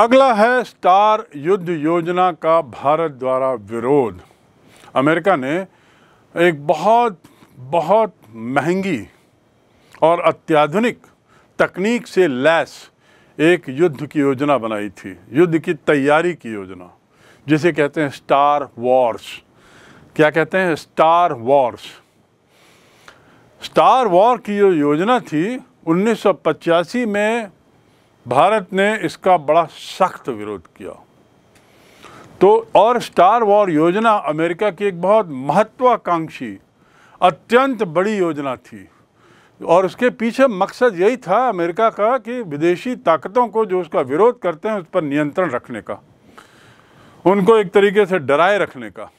अगला है स्टार युद्ध योजना का भारत द्वारा विरोध अमेरिका ने एक बहुत बहुत महंगी और अत्याधुनिक तकनीक से लैस एक युद्ध की योजना बनाई थी युद्ध की तैयारी की योजना जिसे कहते हैं स्टार वॉर्स क्या कहते हैं स्टार वॉर्स स्टार वॉर की जो योजना थी उन्नीस में भारत ने इसका बड़ा सख्त विरोध किया तो और स्टार वॉर योजना अमेरिका की एक बहुत महत्वाकांक्षी अत्यंत बड़ी योजना थी और उसके पीछे मकसद यही था अमेरिका का कि विदेशी ताकतों को जो उसका विरोध करते हैं उस पर नियंत्रण रखने का उनको एक तरीके से डराए रखने का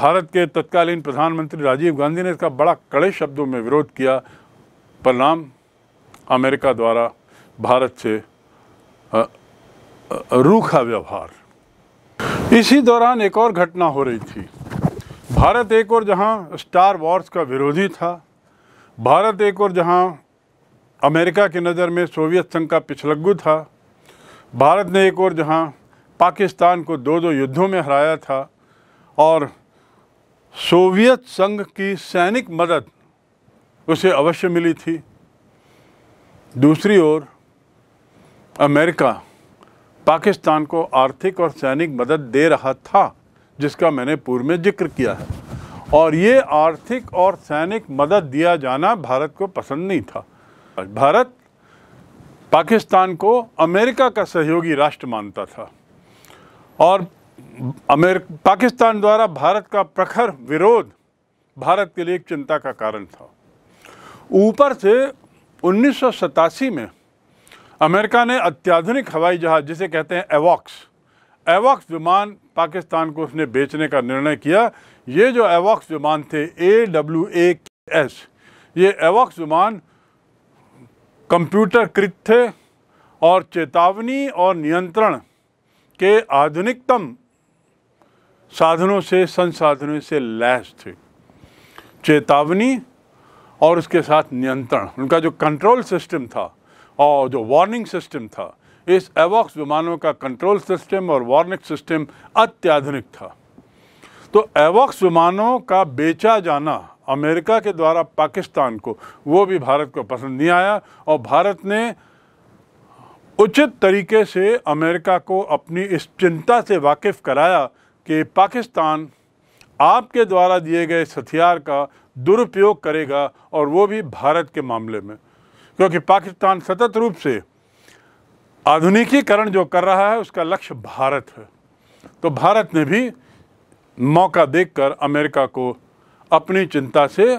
भारत के तत्कालीन प्रधानमंत्री राजीव गांधी ने इसका बड़ा कड़े शब्दों में विरोध किया परिणाम अमेरिका द्वारा भारत से रूखा व्यवहार इसी दौरान एक और घटना हो रही थी भारत एक और जहां स्टार वॉर्स का विरोधी था भारत एक और जहां अमेरिका की नज़र में सोवियत संघ का पिछलग्गू था भारत ने एक और जहां पाकिस्तान को दो दो युद्धों में हराया था और सोवियत संघ की सैनिक मदद उसे अवश्य मिली थी दूसरी ओर अमेरिका पाकिस्तान को आर्थिक और सैनिक मदद दे रहा था जिसका मैंने पूर्व में जिक्र किया है और ये आर्थिक और सैनिक मदद दिया जाना भारत को पसंद नहीं था भारत पाकिस्तान को अमेरिका का सहयोगी राष्ट्र मानता था और अमेरिका पाकिस्तान द्वारा भारत का प्रखर विरोध भारत के लिए एक चिंता का कारण था ऊपर से उन्नीस में अमेरिका ने अत्याधुनिक हवाई जहाज़ जिसे कहते हैं एवॉक्स एवॉक्स विमान पाकिस्तान को उसने बेचने का निर्णय किया ये जो एवॉक्स विमान थे ए डब्ल्यू ए एस ये एवॉक्स विमान कंप्यूटर कृत थे और चेतावनी और नियंत्रण के आधुनिकतम साधनों से संसाधनों से लैस थे चेतावनी और उसके साथ नियंत्रण उनका जो कंट्रोल सिस्टम था और जो वार्निंग सिस्टम था इस एवॉक्स विमानों का कंट्रोल सिस्टम और वार्निंग सिस्टम अत्याधुनिक था तो एवॉक्स विमानों का बेचा जाना अमेरिका के द्वारा पाकिस्तान को वो भी भारत को पसंद नहीं आया और भारत ने उचित तरीके से अमेरिका को अपनी इस चिंता से वाकिफ़ कराया कि पाकिस्तान आपके द्वारा दिए गए हथियार का दुरुपयोग करेगा और वो भी भारत के मामले में क्योंकि पाकिस्तान सतत रूप से आधुनिकीकरण जो कर रहा है उसका लक्ष्य भारत है तो भारत ने भी मौका देखकर अमेरिका को अपनी चिंता से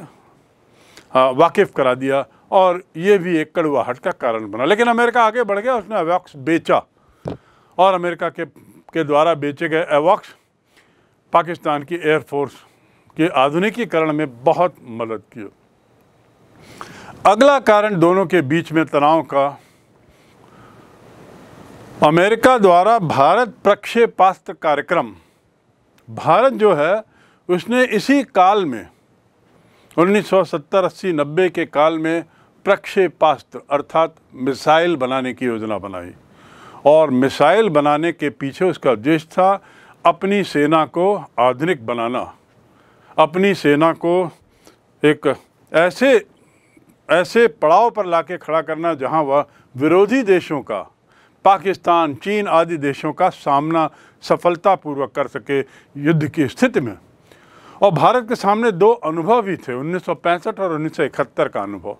वाकिफ़ करा दिया और ये भी एक कड़वाहट का कारण बना लेकिन अमेरिका आगे बढ़ गया उसने एवॉक्स बेचा और अमेरिका के के द्वारा बेचे गए एवॉक्स पाकिस्तान की एयरफोर्स के आधुनिकीकरण में बहुत मदद की अगला कारण दोनों के बीच में तनाव का अमेरिका द्वारा भारत प्रक्षेपास्त्र कार्यक्रम भारत जो है उसने इसी काल में 1970 अस्सी नब्बे के काल में प्रक्षेपास्त्र अर्थात मिसाइल बनाने की योजना बनाई और मिसाइल बनाने के पीछे उसका उद्देश्य था अपनी सेना को आधुनिक बनाना अपनी सेना को एक ऐसे ऐसे पड़ाव पर लाके खड़ा करना जहां वह विरोधी देशों का पाकिस्तान चीन आदि देशों का सामना सफलतापूर्वक कर सके युद्ध की स्थिति में और भारत के सामने दो अनुभव भी थे 1965 और 1971 का अनुभव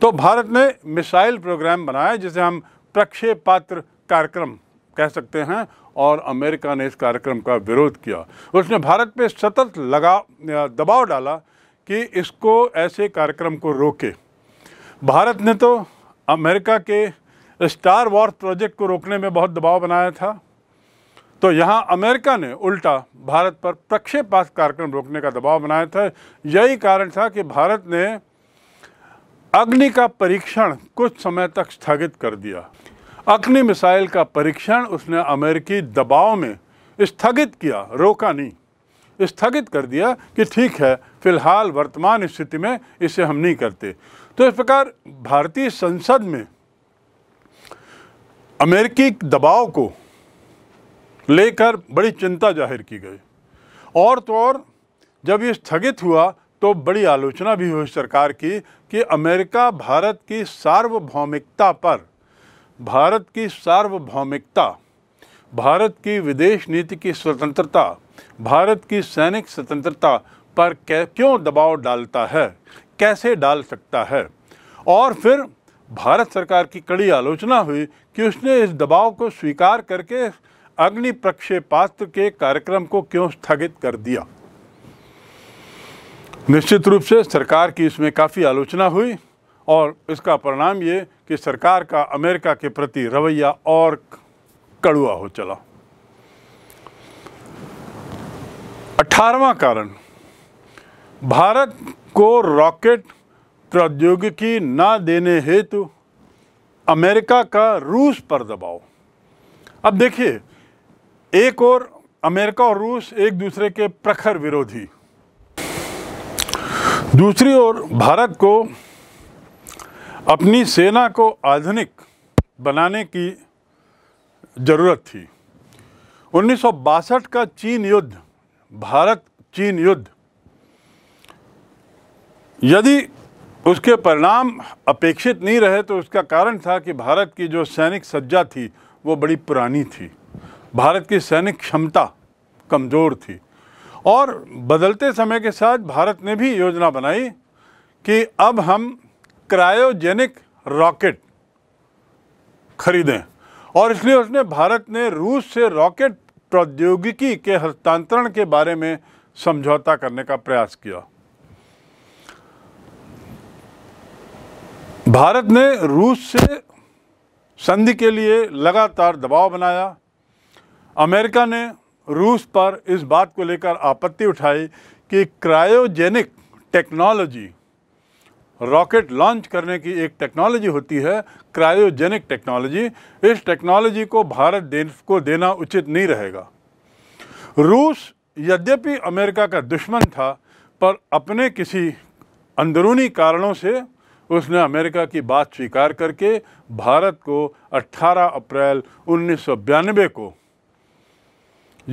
तो भारत ने मिसाइल प्रोग्राम बनाया जिसे हम प्रक्षेप पात्र कार्यक्रम कह सकते हैं और अमेरिका ने इस कार्यक्रम का विरोध किया उसने भारत पर सतत लगा दबाव डाला कि इसको ऐसे कार्यक्रम को रोके भारत ने तो अमेरिका के स्टार वॉर प्रोजेक्ट को रोकने में बहुत दबाव बनाया था तो यहाँ अमेरिका ने उल्टा भारत पर प्रक्षेपात कार्यक्रम रोकने का दबाव बनाया था यही कारण था कि भारत ने अग्नि का परीक्षण कुछ समय तक स्थगित कर दिया अग्नि मिसाइल का परीक्षण उसने अमेरिकी दबाव में स्थगित किया रोका नहीं स्थगित कर दिया कि ठीक है फिलहाल वर्तमान स्थिति में इसे हम नहीं करते तो इस प्रकार भारतीय संसद में अमेरिकी दबाव को लेकर बड़ी चिंता जाहिर की गई और तो और जब ये स्थगित हुआ तो बड़ी आलोचना भी हुई सरकार की कि अमेरिका भारत की सार्वभौमिकता पर भारत की सार्वभौमिकता भारत की विदेश नीति की स्वतंत्रता भारत की सैनिक स्वतंत्रता पर क्यों दबाव डालता है कैसे डाल सकता है और फिर भारत सरकार की कड़ी आलोचना हुई कि उसने इस दबाव को स्वीकार करके अग्नि प्रक्षेपास्त्र के कार्यक्रम को क्यों स्थगित कर दिया निश्चित रूप से सरकार की इसमें काफ़ी आलोचना हुई और इसका परिणाम ये कि सरकार का अमेरिका के प्रति रवैया और कड़ुआ हो चला अठारवा कारण भारत को रॉकेट प्रौद्योगिकी न देने हेतु अमेरिका का रूस पर दबाव अब देखिए एक और अमेरिका और रूस एक दूसरे के प्रखर विरोधी दूसरी ओर भारत को अपनी सेना को आधुनिक बनाने की ज़रूरत थी उन्नीस का चीन युद्ध भारत चीन युद्ध यदि उसके परिणाम अपेक्षित नहीं रहे तो उसका कारण था कि भारत की जो सैनिक सज्जा थी वो बड़ी पुरानी थी भारत की सैनिक क्षमता कमज़ोर थी और बदलते समय के साथ भारत ने भी योजना बनाई कि अब हम क्रायोजेनिक रॉकेट खरीदें और इसलिए उसने भारत ने रूस से रॉकेट प्रौद्योगिकी के हस्तांतरण के बारे में समझौता करने का प्रयास किया भारत ने रूस से संधि के लिए लगातार दबाव बनाया अमेरिका ने रूस पर इस बात को लेकर आपत्ति उठाई कि क्रायोजेनिक टेक्नोलॉजी रॉकेट लॉन्च करने की एक टेक्नोलॉजी होती है क्रायोजेनिक टेक्नोलॉजी इस टेक्नोलॉजी को भारत दे, को देना उचित नहीं रहेगा रूस यद्यपि अमेरिका का दुश्मन था पर अपने किसी अंदरूनी कारणों से उसने अमेरिका की बात स्वीकार करके भारत को 18 अप्रैल उन्नीस को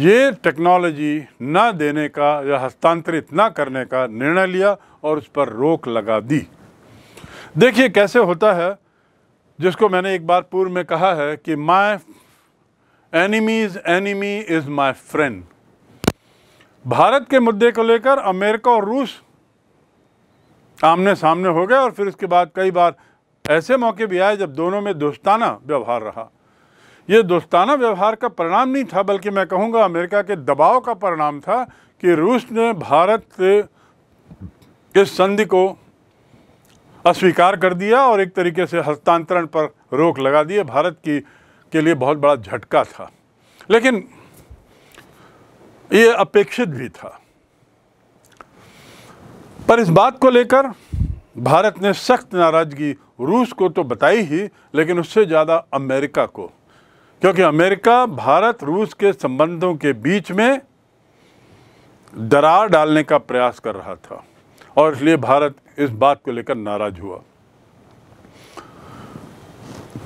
ये टेक्नोलॉजी न देने का या हस्तांतरित ना करने का निर्णय लिया और उस पर रोक लगा दी देखिए कैसे होता है जिसको मैंने एक बार पूर्व में कहा है कि my enemies enemy is my friend Bharat के मुद्दे को लेकर अमेरिका और रूस आमने सामने हो गए और फिर उसके बाद कई बार ऐसे मौके भी आए जब दोनों में दोस्ताना व्यवहार रहा ये दोस्ताना व्यवहार का परिणाम नहीं था बल्कि मैं कहूँगा अमेरिका के दबाव का परिणाम था कि रूस ने भारत इस संधि को अस्वीकार कर दिया और एक तरीके से हस्तांतरण पर रोक लगा दी भारत की के लिए बहुत बड़ा झटका था लेकिन ये अपेक्षित भी था पर इस बात को लेकर भारत ने सख्त नाराज़गी रूस को तो बताई ही लेकिन उससे ज़्यादा अमेरिका को क्योंकि अमेरिका भारत रूस के संबंधों के बीच में दरार डालने का प्रयास कर रहा था और इसलिए भारत इस बात को लेकर नाराज हुआ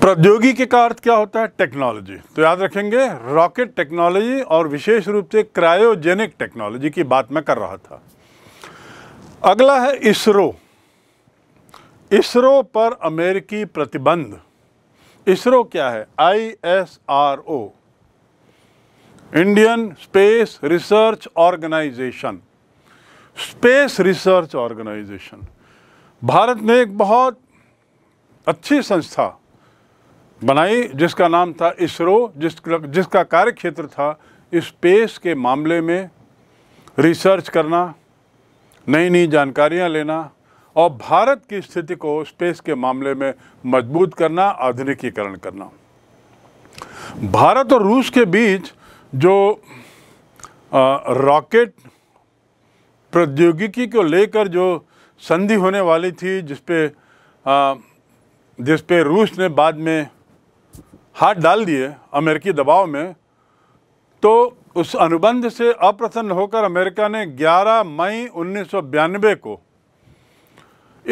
प्रौद्योगिकी का अर्थ क्या होता है टेक्नोलॉजी तो याद रखेंगे रॉकेट टेक्नोलॉजी और विशेष रूप से क्रायोजेनिक टेक्नोलॉजी की बात मैं कर रहा था अगला है इसरो इसरो पर अमेरिकी प्रतिबंध इसरो क्या है I S R O Indian Space Research Organisation Space Research Organisation Bharat ने एक बहुत अच्छी संस्था बनाई जिसका नाम था इसरो जिस जिसका कार्य क्षेत्र था स्पेस के मामले में रिसर्च करना नई नई जानकारियां लेना और भारत की स्थिति को स्पेस के मामले में मजबूत करना आधुनिकीकरण करना भारत और रूस के बीच जो रॉकेट प्रौद्योगिकी को लेकर जो संधि होने वाली थी जिसपे जिसपे रूस ने बाद में हाथ डाल दिए अमेरिकी दबाव में तो उस अनुबंध से अप्रसन्न होकर अमेरिका ने 11 मई उन्नीस को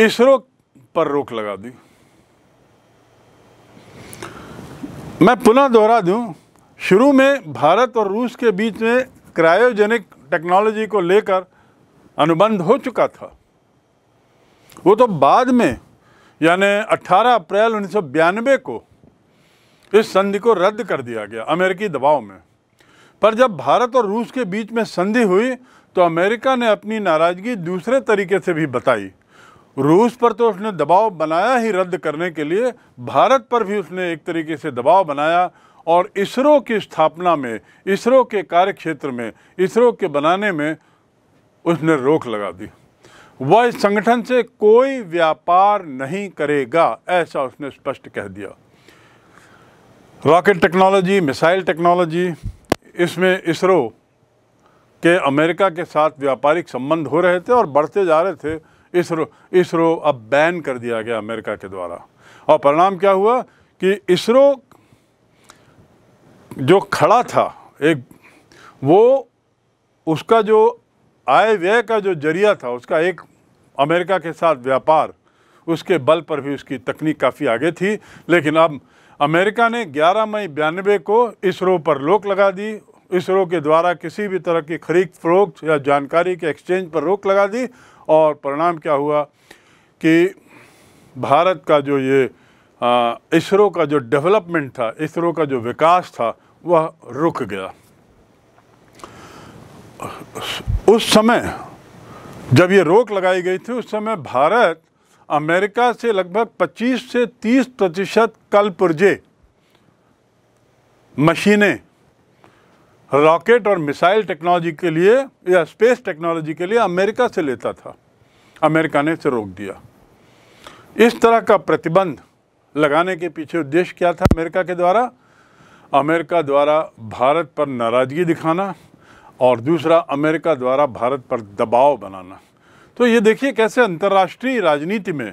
इसरो पर रोक लगा दी मैं पुनः दोहरा दूं शुरू में भारत और रूस के बीच में क्रायोजेनिक टेक्नोलॉजी को लेकर अनुबंध हो चुका था वो तो बाद में यानी 18 अप्रैल उन्नीस को इस संधि को रद्द कर दिया गया अमेरिकी दबाव में पर जब भारत और रूस के बीच में संधि हुई तो अमेरिका ने अपनी नाराज़गी दूसरे तरीके से भी बताई रूस पर तो उसने दबाव बनाया ही रद्द करने के लिए भारत पर भी उसने एक तरीके से दबाव बनाया और इसरो की स्थापना में इसरो के कार्य क्षेत्र में इसरो के बनाने में उसने रोक लगा दी वह इस संगठन से कोई व्यापार नहीं करेगा ऐसा उसने स्पष्ट कह दिया रॉकेट टेक्नोलॉजी मिसाइल टेक्नोलॉजी इसमें इसरो के अमेरिका के साथ व्यापारिक संबंध हो रहे थे और बढ़ते जा रहे थे इसरो इसरो अब बैन कर दिया गया अमेरिका के द्वारा और परिणाम क्या हुआ कि इसरो जो खड़ा था एक वो उसका जो आय व्यय का जो जरिया था उसका एक अमेरिका के साथ व्यापार उसके बल पर भी उसकी तकनीक काफ़ी आगे थी लेकिन अब अमेरिका ने 11 मई बयानबे को इसरो पर रोक लगा दी इसरो के द्वारा किसी भी तरह की खरीद फरोख्त या जानकारी के एक्सचेंज पर रोक लगा दी और परिणाम क्या हुआ कि भारत का जो ये इसरो का जो डेवलपमेंट था इसरो का जो विकास था वह रुक गया उस समय जब ये रोक लगाई गई थी उस समय भारत अमेरिका से लगभग 25 से 30 प्रतिशत कल पुर्जे मशीनें रॉकेट और मिसाइल टेक्नोलॉजी के लिए या स्पेस टेक्नोलॉजी के लिए अमेरिका से लेता था अमेरिका ने इसे रोक दिया इस तरह का प्रतिबंध लगाने के पीछे उद्देश्य क्या था अमेरिका के द्वारा अमेरिका द्वारा भारत पर नाराज़गी दिखाना और दूसरा अमेरिका द्वारा भारत पर दबाव बनाना तो ये देखिए कैसे अंतर्राष्ट्रीय राजनीति में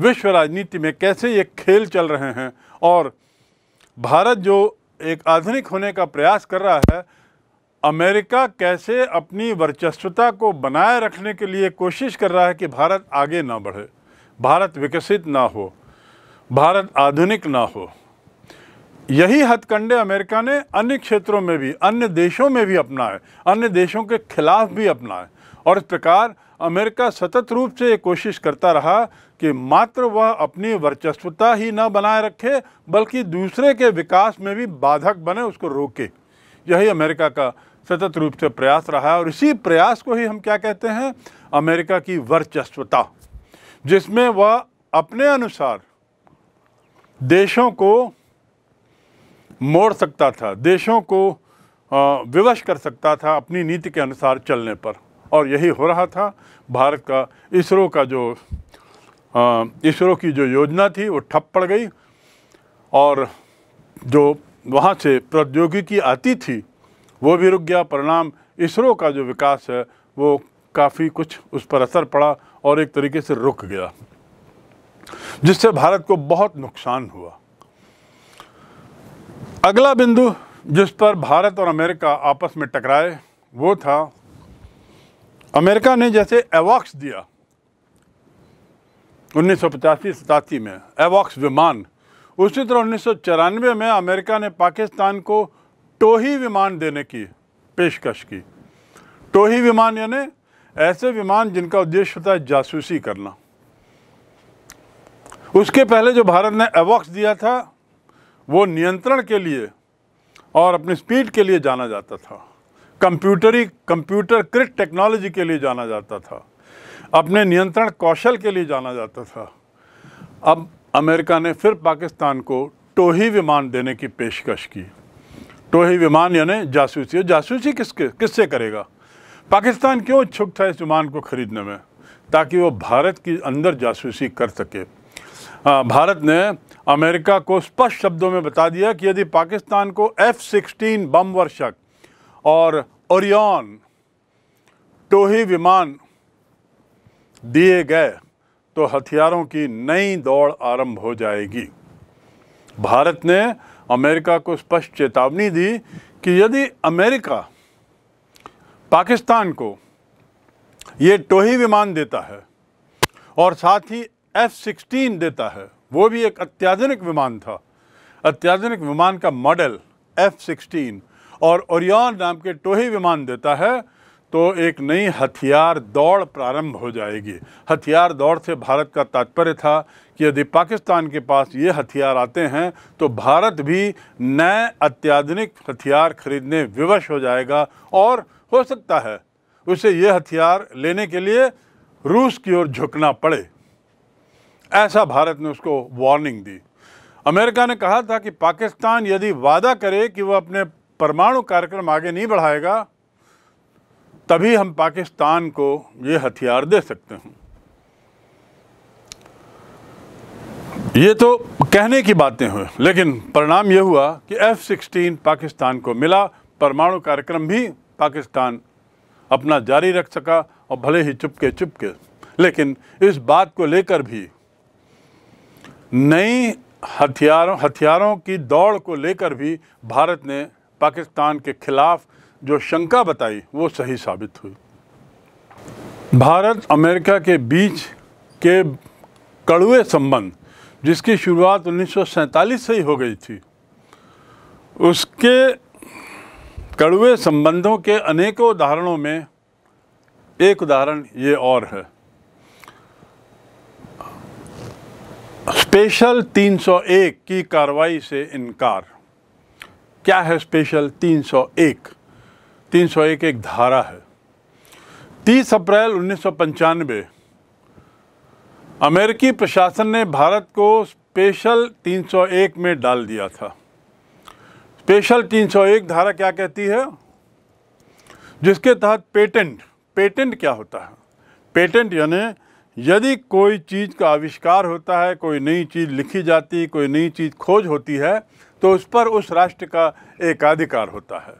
विश्व राजनीति में कैसे ये खेल चल रहे हैं और भारत जो एक आधुनिक होने का प्रयास कर रहा है अमेरिका कैसे अपनी वर्चस्वता को बनाए रखने के लिए कोशिश कर रहा है कि भारत आगे ना बढ़े भारत विकसित ना हो भारत आधुनिक ना हो यही हथकंडे अमेरिका ने अन्य क्षेत्रों में भी अन्य देशों में भी अपनाए अन्य देशों के खिलाफ भी अपनाए और इस प्रकार अमेरिका सतत रूप से कोशिश करता रहा कि मात्र वह अपनी वर्चस्वता ही न बनाए रखे बल्कि दूसरे के विकास में भी बाधक बने उसको रोके यही अमेरिका का सतत रूप से प्रयास रहा है और इसी प्रयास को ही हम क्या कहते हैं अमेरिका की वर्चस्वता जिसमें वह अपने अनुसार देशों को मोड़ सकता था देशों को विवश कर सकता था अपनी नीति के अनुसार चलने पर और यही हो रहा था भारत का इसरो का जो इसरो की जो योजना थी वो ठप पड़ गई और जो वहाँ से प्रौद्योगिकी आती थी वो भी रुक गया परिणाम इसरो का जो विकास है वो काफ़ी कुछ उस पर असर पड़ा और एक तरीके से रुक गया जिससे भारत को बहुत नुकसान हुआ अगला बिंदु जिस पर भारत और अमेरिका आपस में टकराए वो था अमेरिका ने जैसे एवॉक्स दिया उन्नीस सौ पचासी सतासी में एवॉक्स विमान उसी तरह उन्नीस सौ चौरानवे में अमेरिका ने पाकिस्तान को टोही विमान देने की पेशकश की टोही विमान यानी ऐसे विमान जिनका उद्देश्य होता है जासूसी करना उसके पहले जो भारत ने एवॉक्स दिया था वो नियंत्रण के लिए और अपनी स्पीड के लिए जाना जाता था कंप्यूटरी क्रिट टेक्नोलॉजी के लिए जाना जाता था अपने नियंत्रण कौशल के लिए जाना जाता था अब अमेरिका ने फिर पाकिस्तान को टोही विमान देने की पेशकश की टोही विमान यानी जासूसी जासूसी किसके किससे करेगा पाकिस्तान क्यों इच्छुक था इस विमान को ख़रीदने में ताकि वो भारत के अंदर जासूसी कर सके आ, भारत ने अमेरिका को स्पष्ट शब्दों में बता दिया कि यदि पाकिस्तान को एफ़ सिक्सटीन बम वर्षक और ओरियन टोही तो विमान दिए गए तो हथियारों की नई दौड़ आरंभ हो जाएगी भारत ने अमेरिका को स्पष्ट चेतावनी दी कि यदि अमेरिका पाकिस्तान को ये टोही विमान देता है और साथ ही एफ सिक्सटीन देता है वो भी एक अत्याधुनिक विमान था अत्याधुनिक विमान का मॉडल एफ सिक्सटीन और ओरियन नाम के टोही विमान देता है तो एक नई हथियार दौड़ प्रारंभ हो जाएगी हथियार दौड़ से भारत का तात्पर्य था कि यदि पाकिस्तान के पास ये हथियार आते हैं तो भारत भी नए अत्याधुनिक हथियार खरीदने विवश हो जाएगा और हो सकता है उसे ये हथियार लेने के लिए रूस की ओर झुकना पड़े ऐसा भारत ने उसको वार्निंग दी अमेरिका ने कहा था कि पाकिस्तान यदि वादा करे कि वह अपने परमाणु कार्यक्रम आगे नहीं बढ़ाएगा तभी हम पाकिस्तान को ये हथियार दे सकते हैं ये तो कहने की बातें हुई लेकिन परिणाम ये हुआ कि एफ सिक्सटीन पाकिस्तान को मिला परमाणु कार्यक्रम भी पाकिस्तान अपना जारी रख सका और भले ही चुपके चुपके लेकिन इस बात को लेकर भी नई हथियारों हथियारों की दौड़ को लेकर भी भारत ने पाकिस्तान के खिलाफ जो शंका बताई वो सही साबित हुई भारत अमेरिका के बीच के कड़वे संबंध जिसकी शुरुआत 1947 से ही हो गई थी उसके कड़वे संबंधों के अनेकों उदाहरणों में एक उदाहरण ये और है स्पेशल 301 की कार्रवाई से इनकार क्या है स्पेशल 301 301 एक धारा है 30 अप्रैल उन्नीस अमेरिकी प्रशासन ने भारत को स्पेशल 301 में डाल दिया था स्पेशल 301 धारा क्या कहती है जिसके तहत पेटेंट पेटेंट क्या होता है पेटेंट यानी यदि कोई चीज़ का आविष्कार होता है कोई नई चीज़ लिखी जाती कोई नई चीज़ खोज होती है तो उस पर उस राष्ट्र का एकाधिकार होता है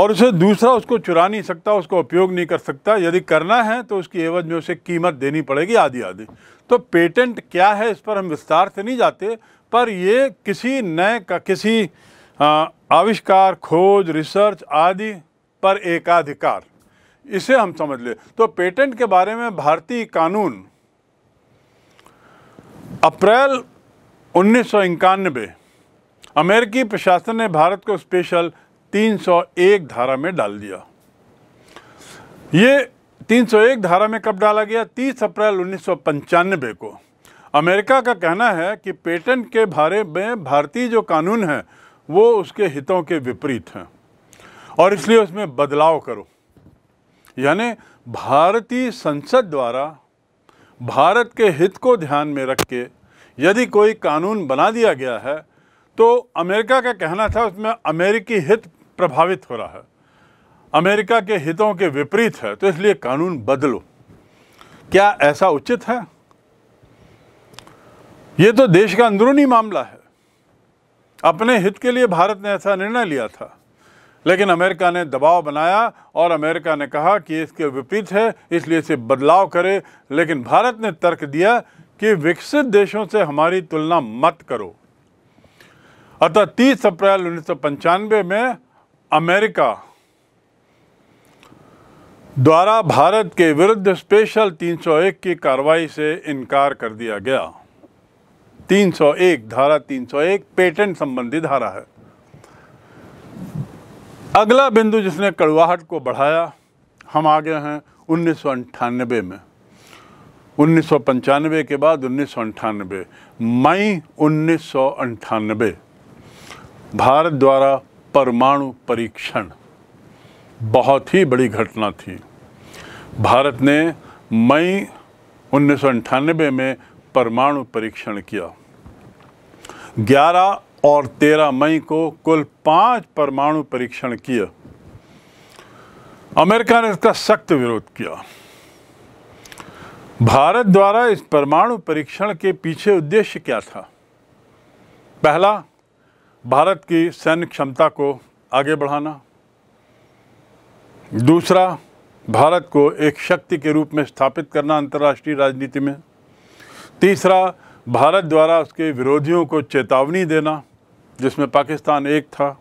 और उसे दूसरा उसको चुरा नहीं सकता उसको उपयोग नहीं कर सकता यदि करना है तो उसकी एवज में उसे कीमत देनी पड़ेगी आदि आदि तो पेटेंट क्या है इस पर हम विस्तार से नहीं जाते पर ये किसी नए का किसी आविष्कार खोज रिसर्च आदि पर एकाधिकार इसे हम समझ ले तो पेटेंट के बारे में भारतीय कानून अप्रैल उन्नीस सौ अमेरिकी प्रशासन ने भारत को स्पेशल 301 धारा में डाल दिया ये 301 धारा में कब डाला गया 30 अप्रैल उन्नीस को अमेरिका का कहना है कि पेटेंट के बारे में भारतीय जो कानून है वो उसके हितों के विपरीत हैं और इसलिए उसमें बदलाव करो यानी भारतीय संसद द्वारा भारत के हित को ध्यान में रख के यदि कोई कानून बना दिया गया है तो अमेरिका का कहना था उसमें अमेरिकी हित प्रभावित हो रहा है अमेरिका के हितों के विपरीत है तो इसलिए कानून बदलो क्या ऐसा उचित है ये तो देश का अंदरूनी मामला है अपने हित के लिए भारत ने ऐसा निर्णय लिया था लेकिन अमेरिका ने दबाव बनाया और अमेरिका ने कहा कि इसके विपरीत है इसलिए इसे बदलाव करे लेकिन भारत ने तर्क दिया कि विकसित देशों से हमारी तुलना मत करो अतः 30 अप्रैल उन्नीस में अमेरिका द्वारा भारत के विरुद्ध स्पेशल 301 की कार्रवाई से इनकार कर दिया गया 301 धारा 301 पेटेंट संबंधी धारा है अगला बिंदु जिसने कड़वाहट को बढ़ाया हम आगे हैं उन्नीस में उन्नीस के बाद उन्नीस मई उन्नीस भारत द्वारा परमाणु परीक्षण बहुत ही बड़ी घटना थी भारत ने मई उन्नीस में परमाणु परीक्षण किया 11 और 13 मई को कुल पांच परमाणु परीक्षण किया अमेरिका ने इसका सख्त विरोध किया भारत द्वारा इस परमाणु परीक्षण के पीछे उद्देश्य क्या था पहला भारत की सैन्य क्षमता को आगे बढ़ाना दूसरा भारत को एक शक्ति के रूप में स्थापित करना अंतर्राष्ट्रीय राजनीति में तीसरा भारत द्वारा उसके विरोधियों को चेतावनी देना जिसमें पाकिस्तान एक था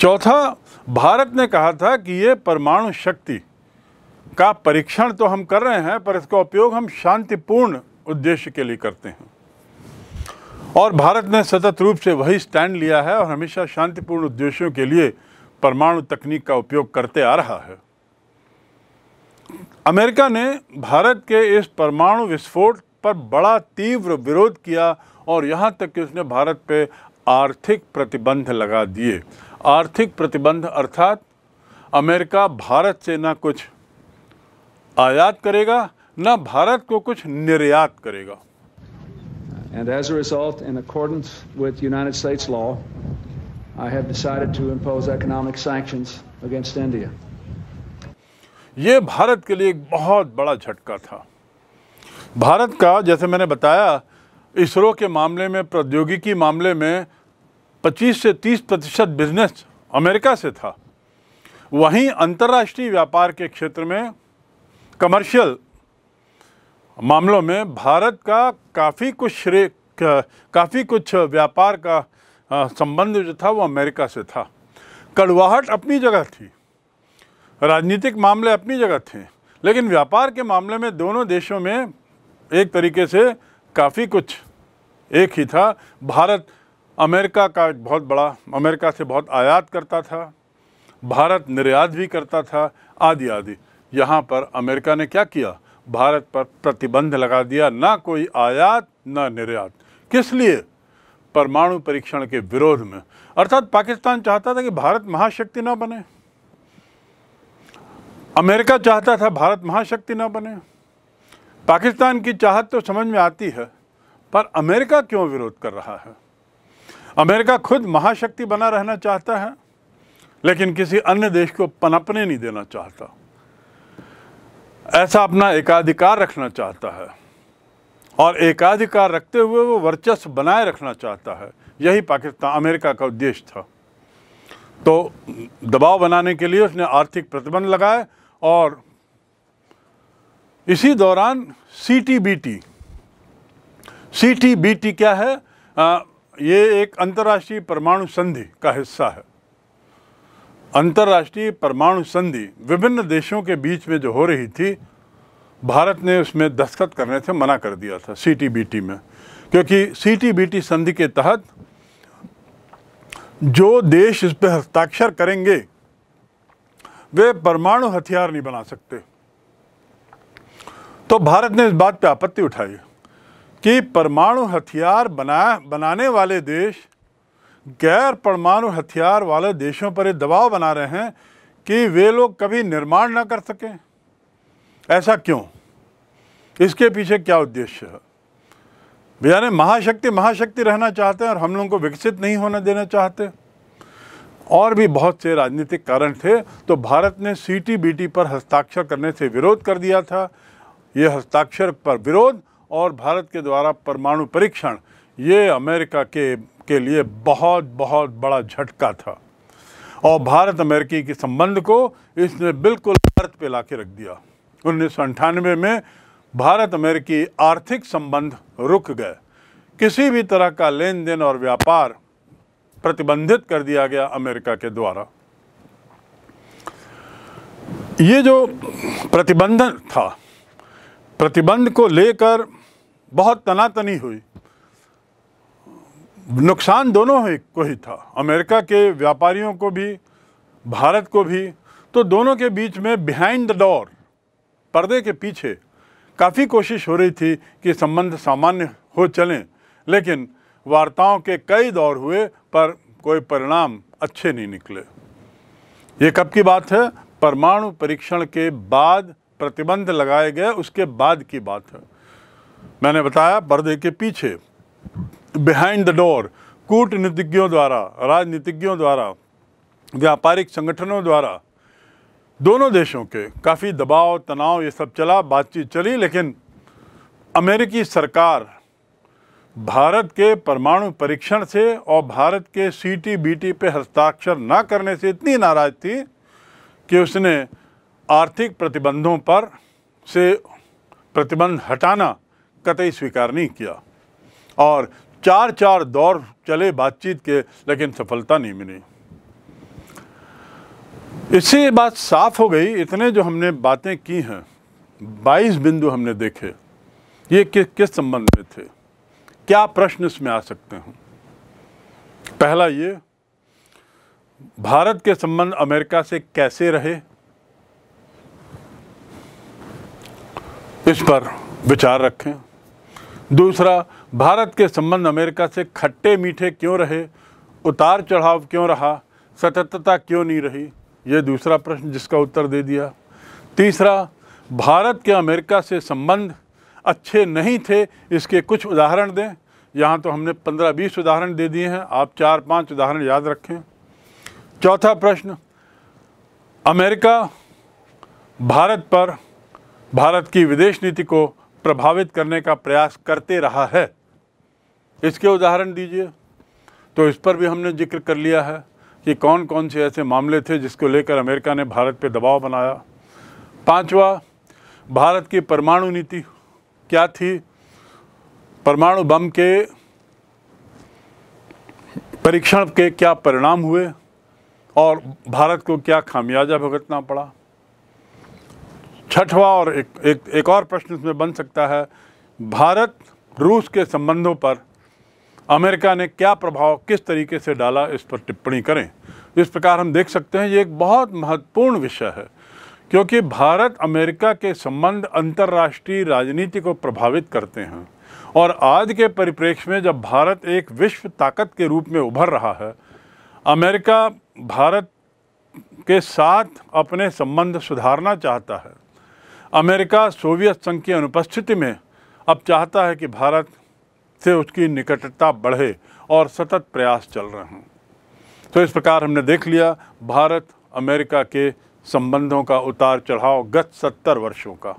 चौथा भारत ने कहा था कि ये परमाणु शक्ति का परीक्षण तो हम कर रहे हैं पर इसका उपयोग हम शांतिपूर्ण उद्देश्य के लिए करते हैं और भारत ने सतत रूप से वही स्टैंड लिया है और हमेशा शांतिपूर्ण उद्देश्यों के लिए परमाणु तकनीक का उपयोग करते आ रहा है अमेरिका ने भारत के इस परमाणु विस्फोट पर बड़ा तीव्र विरोध किया और यहाँ तक कि उसने भारत पे आर्थिक प्रतिबंध लगा दिए आर्थिक प्रतिबंध अर्थात अमेरिका भारत से ना कुछ आयात करेगा न भारत को कुछ निर्यात करेगा And as a result, in accordance with United States law, I have decided to impose economic sanctions against India. ये भारत के लिए एक बहुत बड़ा झटका था भारत का जैसे मैंने बताया इसरो के मामले में प्रौद्योगिकी मामले में 25 से 30 प्रतिशत बिजनेस अमेरिका से था वहीं अंतर्राष्ट्रीय व्यापार के क्षेत्र में कमर्शियल मामलों में भारत का काफ़ी कुछ श्रेय काफ़ी कुछ व्यापार का संबंध जो था वो अमेरिका से था कड़वाहट अपनी जगह थी राजनीतिक मामले अपनी जगह थे लेकिन व्यापार के मामले में दोनों देशों में एक तरीके से काफ़ी कुछ एक ही था भारत अमेरिका का बहुत बड़ा अमेरिका से बहुत आयात करता था भारत निर्यात भी करता था आदि आदि यहाँ पर अमेरिका ने क्या किया भारत पर प्रतिबंध लगा दिया ना कोई आयात ना निर्यात किस लिए परमाणु परीक्षण के विरोध में अर्थात पाकिस्तान चाहता था कि भारत महाशक्ति ना बने अमेरिका चाहता था भारत महाशक्ति ना बने पाकिस्तान की चाहत तो समझ में आती है पर अमेरिका क्यों विरोध कर रहा है अमेरिका खुद महाशक्ति बना रहना चाहता है लेकिन किसी अन्य देश को पनपने नहीं देना चाहता ऐसा अपना एकाधिकार रखना चाहता है और एकाधिकार रखते हुए वो वर्चस्व बनाए रखना चाहता है यही पाकिस्तान अमेरिका का उद्देश्य था तो दबाव बनाने के लिए उसने आर्थिक प्रतिबंध लगाए और इसी दौरान C T B T C T B T क्या है आ, ये एक अंतर्राष्ट्रीय परमाणु संधि का हिस्सा है अंतर्राष्ट्रीय परमाणु संधि विभिन्न देशों के बीच में जो हो रही थी भारत ने उसमें दस्तखत करने से मना कर दिया था सीटीबीटी में क्योंकि सीटीबीटी संधि के तहत जो देश इस पर हस्ताक्षर करेंगे वे परमाणु हथियार नहीं बना सकते तो भारत ने इस बात पर आपत्ति उठाई कि परमाणु हथियार बना बनाने वाले देश गैर परमाणु हथियार वाले देशों पर दबाव बना रहे हैं कि वे लोग कभी निर्माण ना कर सकें ऐसा क्यों इसके पीछे क्या उद्देश्य है यानी महाशक्ति महाशक्ति रहना चाहते हैं और हम लोगों को विकसित नहीं होने देना चाहते और भी बहुत से राजनीतिक कारण थे तो भारत ने सी टी बी टी पर हस्ताक्षर करने से विरोध कर दिया था ये हस्ताक्षर पर विरोध और भारत के द्वारा परमाणु परीक्षण ये अमेरिका के के लिए बहुत बहुत बड़ा झटका था और भारत अमेरिकी के संबंध को इसने बिल्कुल भारत पे ला रख दिया उन्नीस में भारत अमेरिकी आर्थिक संबंध रुक गए किसी भी तरह का लेन देन और व्यापार प्रतिबंधित कर दिया गया अमेरिका के द्वारा ये जो प्रतिबंधन था प्रतिबंध को लेकर बहुत तनातनी हुई नुकसान दोनों ही को ही था अमेरिका के व्यापारियों को भी भारत को भी तो दोनों के बीच में बिहाइंड द डोर पर्दे के पीछे काफ़ी कोशिश हो रही थी कि संबंध सामान्य हो चलें लेकिन वार्ताओं के कई दौर हुए पर कोई परिणाम अच्छे नहीं निकले ये कब की बात है परमाणु परीक्षण के बाद प्रतिबंध लगाए गए उसके बाद की बात है मैंने बताया पर्दे के पीछे बिहाइंड द डोर कूटनीतिज्ञों द्वारा राजनीतिज्ञों द्वारा व्यापारिक संगठनों द्वारा दोनों देशों के काफ़ी दबाव तनाव ये सब चला बातचीत चली लेकिन अमेरिकी सरकार भारत के परमाणु परीक्षण से और भारत के सी टी बी टी पे हस्ताक्षर ना करने से इतनी नाराज़ थी कि उसने आर्थिक प्रतिबंधों पर से प्रतिबंध हटाना कतई स्वीकार नहीं किया और चार चार दौर चले बातचीत के लेकिन सफलता नहीं मिली इससे ये बात साफ हो गई इतने जो हमने बातें की हैं बाईस बिंदु हमने देखे ये कि, किस संबंध में थे क्या प्रश्न इसमें आ सकते हैं पहला ये भारत के संबंध अमेरिका से कैसे रहे इस पर विचार रखें दूसरा भारत के संबंध अमेरिका से खट्टे मीठे क्यों रहे उतार चढ़ाव क्यों रहा सततता क्यों नहीं रही ये दूसरा प्रश्न जिसका उत्तर दे दिया तीसरा भारत के अमेरिका से संबंध अच्छे नहीं थे इसके कुछ उदाहरण दें यहाँ तो हमने पंद्रह बीस उदाहरण दे दिए हैं आप चार पाँच उदाहरण याद रखें चौथा प्रश्न अमेरिका भारत पर भारत की विदेश नीति को प्रभावित करने का प्रयास करते रहा है इसके उदाहरण दीजिए तो इस पर भी हमने जिक्र कर लिया है कि कौन कौन से ऐसे मामले थे जिसको लेकर अमेरिका ने भारत पर दबाव बनाया पांचवा भारत की परमाणु नीति क्या थी परमाणु बम के परीक्षण के क्या परिणाम हुए और भारत को क्या खामियाजा भुगतना पड़ा छठवा और एक, एक, एक और प्रश्न इसमें बन सकता है भारत रूस के संबंधों पर अमेरिका ने क्या प्रभाव किस तरीके से डाला इस पर टिप्पणी करें इस प्रकार हम देख सकते हैं ये एक बहुत महत्वपूर्ण विषय है क्योंकि भारत अमेरिका के संबंध अंतर्राष्ट्रीय राजनीति को प्रभावित करते हैं और आज के परिप्रेक्ष्य में जब भारत एक विश्व ताकत के रूप में उभर रहा है अमेरिका भारत के साथ अपने संबंध सुधारना चाहता है अमेरिका सोवियत संघ की अनुपस्थिति में अब चाहता है कि भारत से उसकी निकटता बढ़े और सतत प्रयास चल रहे हों तो इस प्रकार हमने देख लिया भारत अमेरिका के संबंधों का उतार चढ़ाव गत सत्तर वर्षों का